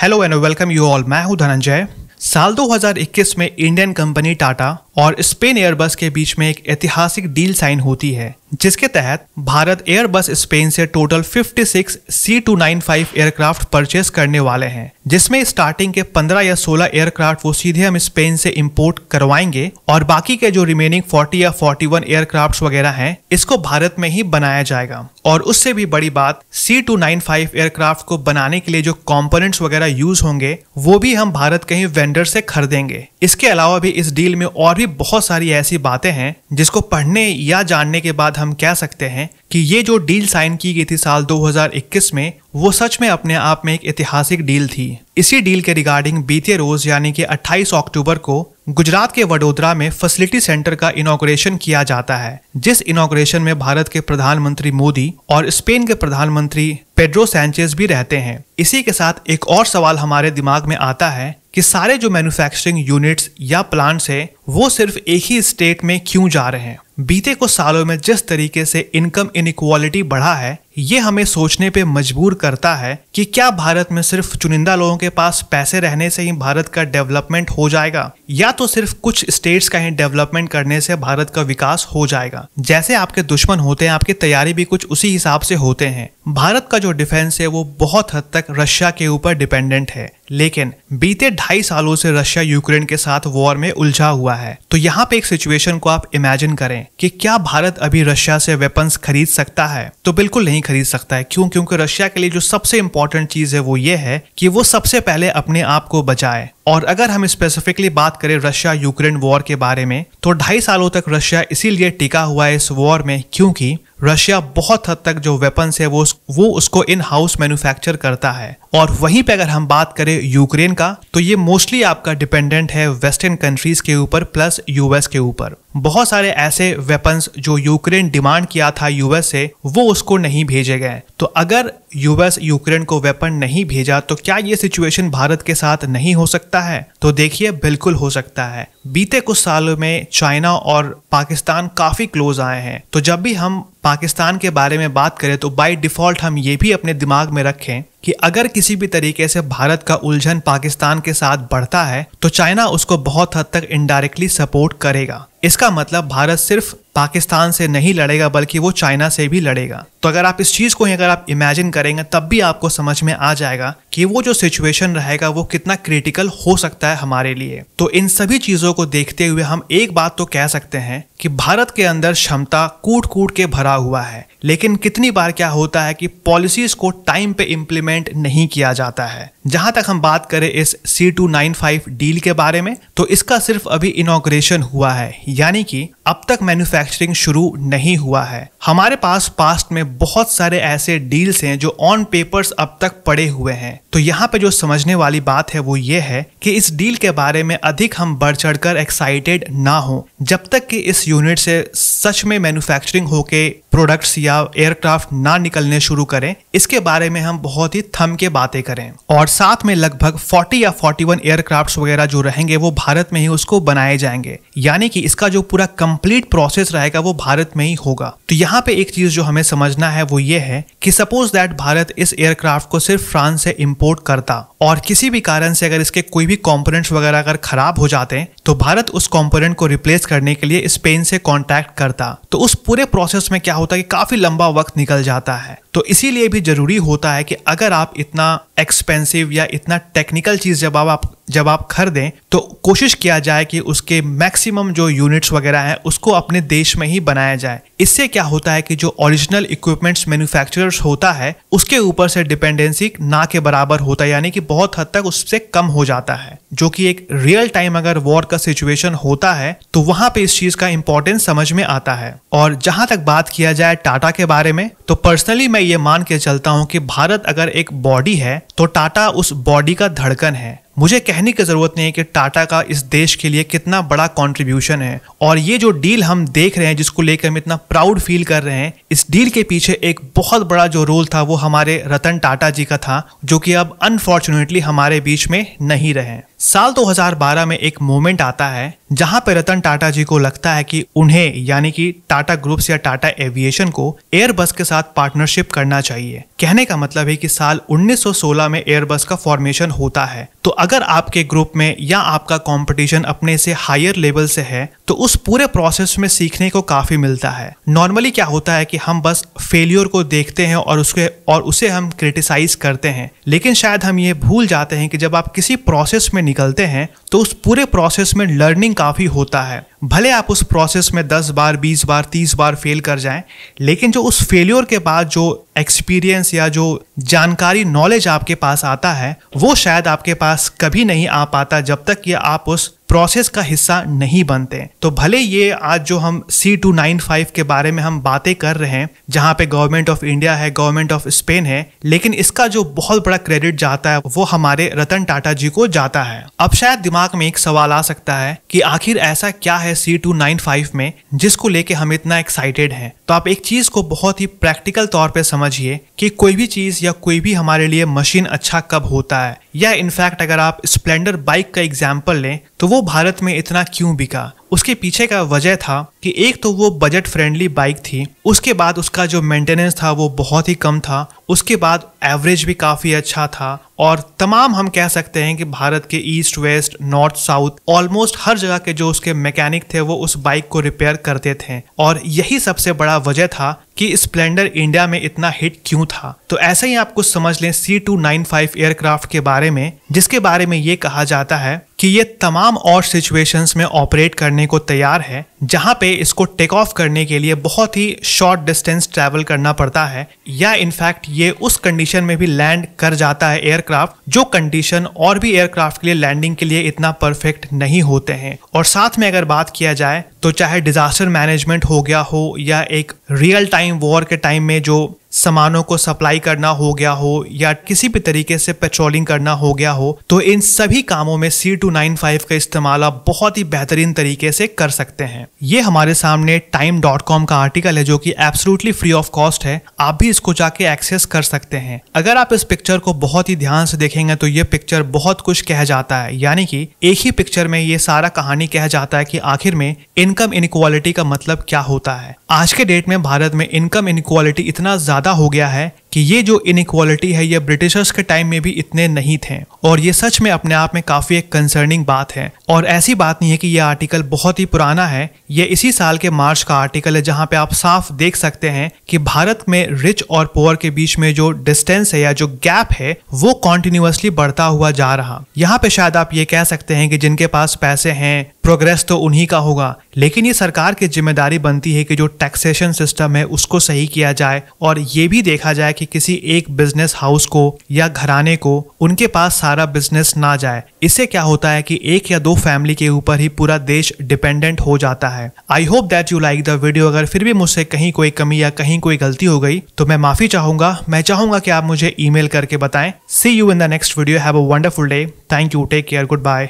hello and welcome you all मैं हूं धनंजय साल 2021 में इंडियन कंपनी टाटा और स्पेन एयरबस के बीच में एक ऐतिहासिक डील साइन होती है जिसके तहत भारत एयरबस स्पेन से total 56 C two nine five aircraft purchase करने वाले हैं जिसमें स्टार्टिंग के 15 या 16 एयरक्राफ्ट वो सीधे हम स्पेन से इंपोर्ट करवाएंगे और बाकी के जो रिमेनिंग 40 या 41 एयरक्राफ्ट वगैरह हैं इसको भारत में ही बनाया जाएगा और उससे भी बड़ी बात C two nine five aircraft को बनाने के लिए जो कॉम्पोनेंट्स वगैरह यूज होंगे वो भी हम भारत कहीं वेंडर से खरीदेंगे इसके अलावा भी इस डील में और भी बहुत सारी ऐसी बातें हैं जिसको पढ़ने या जानने के बाद हम कह सकते हैं कि ये जो डील साइन की गई थी साल 2021 में वो सच में अपने आप में एक ऐतिहासिक डील थी इसी डील के रिगार्डिंग बीते रोज यानी कि 28 अक्टूबर को गुजरात के वडोदरा में फैसिलिटी सेंटर का इनोग्रेशन किया जाता है जिस इनोग्रेशन में भारत के प्रधानमंत्री मोदी और स्पेन के प्रधानमंत्री पेड्रो सैंचेज भी रहते हैं इसी के साथ एक और सवाल हमारे दिमाग में आता है कि सारे जो मैन्युफैक्चरिंग यूनिट्स या प्लांट्स हैं वो सिर्फ एक ही स्टेट में क्यों जा रहे हैं बीते कुछ सालों में जिस तरीके से इनकम इनक्वालिटी बढ़ा है ये हमें सोचने पे मजबूर करता है कि क्या भारत में सिर्फ चुनिंदा लोगों के पास पैसे रहने से ही भारत का डेवलपमेंट हो जाएगा या तो सिर्फ कुछ स्टेट्स का ही डेवलपमेंट करने से भारत का विकास हो जाएगा जैसे आपके दुश्मन होते हैं आपकी तैयारी भी कुछ उसी हिसाब से होते हैं भारत का जो डिफेंस है वो बहुत हद तक रशिया के ऊपर डिपेंडेंट है लेकिन बीते ढाई सालों से रशिया यूक्रेन के साथ वॉर में उलझा हुआ है तो यहाँ पे एक सिचुएशन को आप इमेजिन करें कि क्या भारत अभी रशिया से वेपन्स खरीद सकता है तो बिल्कुल नहीं खरीद सकता है क्यों क्योंकि रशिया के लिए जो सबसे इम्पोर्टेंट चीज है वो ये है कि वो सबसे पहले अपने आप को बचाए और अगर हम स्पेसिफिकली बात करें रशिया यूक्रेन वॉर के बारे में तो ढाई सालों तक रशिया इसीलिए टिका हुआ है इस वॉर में क्योंकि रशिया बहुत हद तक जो वेपन्स है वो वो उसको इन हाउस मैन्युफैक्चर करता है और वहीं पे अगर हम बात करें यूक्रेन का तो ये मोस्टली आपका डिपेंडेंट है वेस्टर्न कंट्रीज के ऊपर प्लस यूएस के ऊपर बहुत सारे ऐसे वेपन्स जो यूक्रेन डिमांड किया था यूएस से वो उसको नहीं भेजे गए तो अगर यूएस यूक्रेन को वेपन नहीं भेजा तो क्या ये सिचुएशन भारत के साथ नहीं हो सकता है तो देखिए बिल्कुल हो सकता है बीते कुछ सालों में चाइना और पाकिस्तान काफी क्लोज आए हैं तो जब भी हम पाकिस्तान के बारे में बात करें तो बाय डिफ़ॉल्ट हम ये भी अपने दिमाग में रखें कि अगर किसी भी तरीके से भारत का उलझन पाकिस्तान के साथ बढ़ता है तो चाइना उसको बहुत हद तक इनडायरेक्टली सपोर्ट करेगा इसका मतलब भारत सिर्फ पाकिस्तान से नहीं लड़ेगा बल्कि वो चाइना से भी लड़ेगा तो अगर आप इस चीज़ को ही अगर आप इमेजिन करेंगे तब भी आपको समझ में आ जाएगा कि वो जो सिचुएशन रहेगा वो कितना क्रिटिकल हो सकता है हमारे लिए तो इन सभी चीज़ों को देखते हुए हम एक बात तो कह सकते हैं कि भारत के अंदर क्षमता कूट कूट के भरा हुआ है लेकिन कितनी बार क्या होता है कि पॉलिसीज को टाइम पे इम्प्लीमेंट नहीं किया जाता है जहां तक हम बात करें इस C two nine five deal के बारे में तो इसका सिर्फ अभी इनोग्रेशन हुआ है यानी कि अब तक मैन्युफैक्चर मैन्युफैक्चरिंग शुरू नहीं हुआ है हमारे पास पास्ट में बहुत सारे ऐसे डील्स हैं जो ऑन पेपर्स अब तक पड़े हुए हैं तो यहाँ पे जो समझने वाली बात है वो ये है कि इस डील के बारे में अधिक हम बढ़ चढ़कर एक्साइटेड ना हो जब तक कि इस यूनिट से सच में मैन्युफैक्चरिंग होके प्रोडक्ट्स या एयरक्राफ्ट ना निकलने शुरू करें इसके बारे में हम बहुत ही थम के बातें करें और साथ में लगभग 40 या 41 एयरक्राफ्ट वगैरह जो रहेंगे वो भारत में ही उसको बनाए जाएंगे यानी कि इसका जो पूरा कंप्लीट प्रोसेस रहेगा वो भारत में ही होगा तो यहाँ पे एक चीज जो हमें समझना है वो ये है कि सपोज दैट भारत इस एयरक्राफ्ट को सिर्फ फ्रांस से इंपोर्ट करता और किसी भी कारण से अगर इसके कोई भी कंपोनेंट्स वगैरह अगर खराब हो जाते हैं तो भारत उस कंपोनेंट को रिप्लेस करने के लिए स्पेन से कांटेक्ट करता तो उस पूरे प्रोसेस में क्या होता है कि काफी लंबा वक्त निकल जाता है तो इसीलिए भी जरूरी होता है कि अगर आप इतना एक्सपेंसिव या इतना टेक्निकल चीज जब आप जब आप खरीदें तो कोशिश किया जाए कि उसके मैक्सिमम जो यूनिट्स वगैरह हैं उसको अपने देश में ही बनाया जाए इससे क्या होता है कि जो ओरिजिनल इक्विपमेंट्स मैन्युफैक्चरर्स होता है उसके ऊपर से डिपेंडेंसी ना के बराबर होता है यानी कि बहुत हद तक उससे कम हो जाता है जो कि एक रियल टाइम अगर वॉर का सिचुएशन होता है तो वहां पे इस चीज का इम्पोर्टेंस समझ में आता है और जहां तक बात किया जाए टाटा के बारे में तो पर्सनली मैं ये मान के चलता हूँ कि भारत अगर एक बॉडी है तो टाटा उस बॉडी का धड़कन है मुझे कहने की ज़रूरत नहीं है कि टाटा का इस देश के लिए कितना बड़ा कंट्रीब्यूशन है और ये जो डील हम देख रहे हैं जिसको लेकर हम इतना प्राउड फील कर रहे हैं इस डील के पीछे एक बहुत बड़ा जो रोल था वो हमारे रतन टाटा जी का था जो कि अब अनफॉर्चुनेटली हमारे बीच में नहीं रहे साल 2012 में एक मोमेंट आता है जहां पर रतन टाटा जी को लगता है कि उन्हें यानी कि टाटा ग्रुप्स या टाटा एविएशन को एयरबस के साथ पार्टनरशिप करना चाहिए कहने का मतलब है कि साल 1916 में एयरबस का फॉर्मेशन होता है तो अगर आपके ग्रुप में या आपका कंपटीशन अपने से हायर लेवल से है तो उस पूरे प्रोसेस में सीखने को काफी मिलता है नॉर्मली क्या होता है कि हम बस फेलियर को देखते हैं और उसके और उसे हम क्रिटिसाइज करते हैं लेकिन शायद हम ये भूल जाते हैं कि जब आप किसी प्रोसेस में निकलते हैं तो उस पूरे प्रोसेस में लर्निंग काफ़ी होता है भले आप उस प्रोसेस में 10 बार 20 बार 30 बार फेल कर जाएं लेकिन जो उस फेल्योर के बाद जो एक्सपीरियंस या जो जानकारी नॉलेज आपके पास आता है वो शायद आपके पास कभी नहीं आ पाता जब तक कि आप उस प्रोसेस का हिस्सा नहीं बनते तो भले ये आज जो हम सी टू नाइन फाइव के बारे में हम बातें कर रहे हैं जहाँ पे गवर्नमेंट ऑफ इंडिया है गवर्नमेंट ऑफ स्पेन है लेकिन इसका जो बहुत बड़ा क्रेडिट जाता है वो हमारे रतन टाटा जी को जाता है अब शायद दिमाग में एक सवाल आ सकता है कि आखिर ऐसा क्या है है सी टू नाइन फाइव में जिसको लेके हम इतना एक्साइटेड हैं तो आप एक चीज को बहुत ही प्रैक्टिकल तौर पे समझिए कि कोई भी चीज या कोई भी हमारे लिए मशीन अच्छा कब होता है या इनफैक्ट अगर आप स्प्लेंडर बाइक का एग्जाम्पल लें तो वो भारत में इतना क्यों बिका उसके पीछे का वजह था कि एक तो वो बजट फ्रेंडली बाइक थी उसके बाद उसका जो मेंटेनेंस था वो बहुत ही कम था उसके बाद एवरेज भी काफ़ी अच्छा था और तमाम हम कह सकते हैं कि भारत के east west north south almost हर जगह के जो उसके मैकेनिक थे वो उस बाइक को रिपेयर करते थे और यही सबसे बड़ा वजह था कि स्प्लेंडर इंडिया में इतना हिट क्यों था तो ऐसे ही आप कुछ समझ लें C two nine five aircraft के बारे में जिसके बारे में ये कहा जाता है कि ये तमाम और सिचुएशंस में ऑपरेट करने को तैयार है जहाँ पे इसको टेक ऑफ करने के लिए बहुत ही शॉर्ट डिस्टेंस ट्रैवल करना पड़ता है या इनफैक्ट ये उस कंडीशन में भी लैंड कर जाता है एयरक्राफ्ट जो कंडीशन और भी एयरक्राफ्ट के लिए लैंडिंग के लिए इतना परफेक्ट नहीं होते हैं और साथ में अगर बात किया जाए तो चाहे डिजास्टर मैनेजमेंट हो गया हो या एक रियल टाइम वॉर के टाइम में जो सामानों को सप्लाई करना हो गया हो या किसी भी तरीके से पेट्रोलिंग करना हो गया हो तो इन सभी कामों में सी टू नाइन फाइव का इस्तेमाल आप बहुत ही बेहतरीन तरीके से कर सकते हैं ये हमारे सामने टाइम डॉट कॉम का आर्टिकल है जो कि एब्सोलूटली फ्री ऑफ कॉस्ट है आप भी इसको जाके एक्सेस कर सकते हैं अगर आप इस पिक्चर को बहुत ही ध्यान से देखेंगे तो ये पिक्चर बहुत कुछ कह जाता है यानी कि एक ही पिक्चर में ये सारा कहानी कह जाता है कि आखिर में इनकम इनक्वालिटी का मतलब क्या होता है आज के डेट में भारत में इनकम इनक्वालिटी इतना ज्यादा ज़्यादा हो गया है कि ये जो इनक्वालिटी है ये ब्रिटिशर्स के टाइम में भी इतने नहीं थे और ये सच में अपने आप में काफ़ी एक कंसर्निंग बात है और ऐसी बात नहीं है कि यह आर्टिकल बहुत ही पुराना है ये इसी साल के मार्च का आर्टिकल है जहाँ पे आप साफ देख सकते हैं कि भारत में रिच और पुअर के बीच में जो डिस्टेंस है या जो गैप है वो कॉन्टिन्यूसली बढ़ता हुआ जा रहा यहाँ पे शायद आप ये कह सकते हैं कि जिनके पास पैसे हैं प्रोग्रेस तो उन्हीं का होगा लेकिन ये सरकार की जिम्मेदारी बनती है कि जो टैक्सेशन सिस्टम है उसको सही किया जाए और ये भी देखा जाए कि किसी एक बिजनेस हाउस को या घराने को उनके पास सारा बिजनेस ना जाए इससे क्या होता है कि एक या दो फैमिली के ऊपर ही पूरा देश डिपेंडेंट हो जाता है I hope that you like the video अगर फिर भी मुझसे कहीं कोई कमी या कहीं कोई गलती हो गई तो मैं माफी चाहूंगा मैं चाहूंगा कि आप मुझे ईमेल करके बताएं see you in the next video have a wonderful day thank you take care good bye